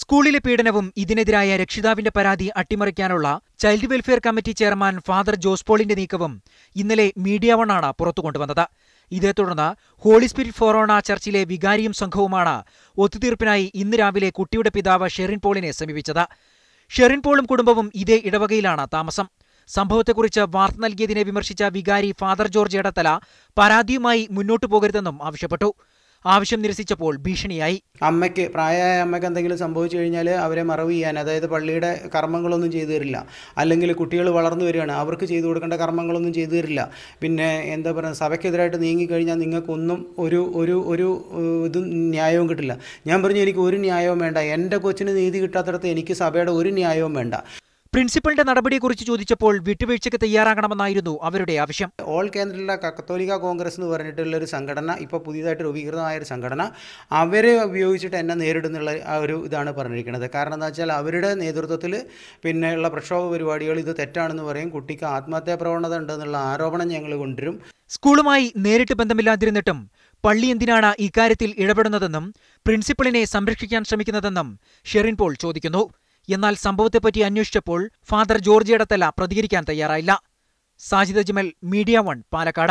സ്കൂളിലെ പീഡനവും ഇതിനെതിരായ രക്ഷിതാവിന്റെ പരാതി അട്ടിമറിക്കാനുള്ള child welfare committee chairman father Jose പോളിന്റെ നീക്കവും ഇന്നലെ മീഡിയ വണ്ണാണ് പുറത്തുകൊണ്ടുവന്നത് ഇതേ തുടർന്ന് ഹോളി സ്പിരിറ്റ് ഫോറോണ ചർച്ചിലെ വികാരിയും സംഘവുമാണ് ഒത്തുതീർപ്പിനായി ഇന്ന് രാവിലെ കുട്ടിയുടെ പിതാവ് ഷെറിൻ പോളിനെ സമീപിച്ചത് ഷെറിൻ പോളും കുടുംബവും ഇതേ ഇടവകയിലാണ് താമസം സംഭവത്തെക്കുറിച്ച് വാർത്ത നൽകിയതിനെ വിമർശിച്ച വികാരി ഫാദർ ജോർജ് ഇടത്തല പരാതിയുമായി മുന്നോട്ടു പോകരുതെന്നും ആവശ്യപ്പെട്ടു ആവശ്യം നിരസിച്ചപ്പോൾ ഭീഷണിയായി അമ്മയ്ക്ക് പ്രായമായ അമ്മയ്ക്ക് എന്തെങ്കിലും സംഭവിച്ചു കഴിഞ്ഞാൽ അവരെ മറവ് ചെയ്യാൻ അതായത് പള്ളിയുടെ കർമ്മങ്ങളൊന്നും ചെയ്തു തരില്ല അല്ലെങ്കിൽ കുട്ടികൾ വളർന്നു വരികയാണ് അവർക്ക് ചെയ്തു കൊടുക്കേണ്ട കർമ്മങ്ങളൊന്നും ചെയ്തു തരില്ല പിന്നെ എന്താ പറയുക സഭയ്ക്കെതിരായിട്ട് നീങ്ങിക്കഴിഞ്ഞാൽ നിങ്ങൾക്കൊന്നും ഒരു ഒരു ഒരു ഇതും ന്യായവും കിട്ടില്ല ഞാൻ പറഞ്ഞു എനിക്ക് ഒരു ന്യായവും വേണ്ട എൻ്റെ കൊച്ചിന് നീതി കിട്ടാത്തടത്ത് എനിക്ക് സഭയുടെ ഒരു ന്യായവും വേണ്ട പ്രിൻസിപ്പലിന്റെ നടപടിയെക്കുറിച്ച് ചോദിച്ചപ്പോൾ വിട്ടുവീഴ്ചയ്ക്ക് തയ്യാറാകണമെന്നായിരുന്നു അവരുടെ ആവശ്യം ഓൾ കേന്ദ്രത്തിലുള്ള കത്തോലിക കോൺഗ്രസ് എന്ന് പറഞ്ഞിട്ടുള്ള ഒരു സംഘടന ഇപ്പൊ പുതിയതായിട്ട് രൂപീകൃതമായ ഒരു സംഘടന അവരെ ഉപയോഗിച്ചിട്ട് എന്നെ നേരിടുന്നുള്ള ആ ഒരു ഇതാണ് പറഞ്ഞിരിക്കുന്നത് കാരണം എന്താ വെച്ചാൽ അവരുടെ നേതൃത്വത്തിൽ പിന്നെയുള്ള ഉള്ള പ്രക്ഷോഭ പരിപാടികൾ ഇത് തെറ്റാണെന്ന് പറയും കുട്ടിക്ക് ആത്മഹത്യാ പ്രവണത ഉണ്ടെന്നുള്ള ആരോപണം ഞങ്ങൾ കൊണ്ടുവരും സ്കൂളുമായി നേരിട്ട് ബന്ധമില്ലാതിരുന്നിട്ടും പള്ളി എന്തിനാണ് ഇക്കാര്യത്തിൽ ഇടപെടുന്നതെന്നും പ്രിൻസിപ്പളിനെ സംരക്ഷിക്കാൻ ശ്രമിക്കുന്നതെന്നും ഷെറിൻ പോൾ ചോദിക്കുന്നു എന്നാൽ സംഭവത്തെപ്പറ്റി അന്വേഷിച്ചപ്പോൾ ഫാദർ ജോർജിയുടെ ഇടത്തല പ്രതികരിക്കാൻ തയ്യാറായില്ല സാജിദ് അജ്മൽ മീഡിയ വൺ പാലക്കാട്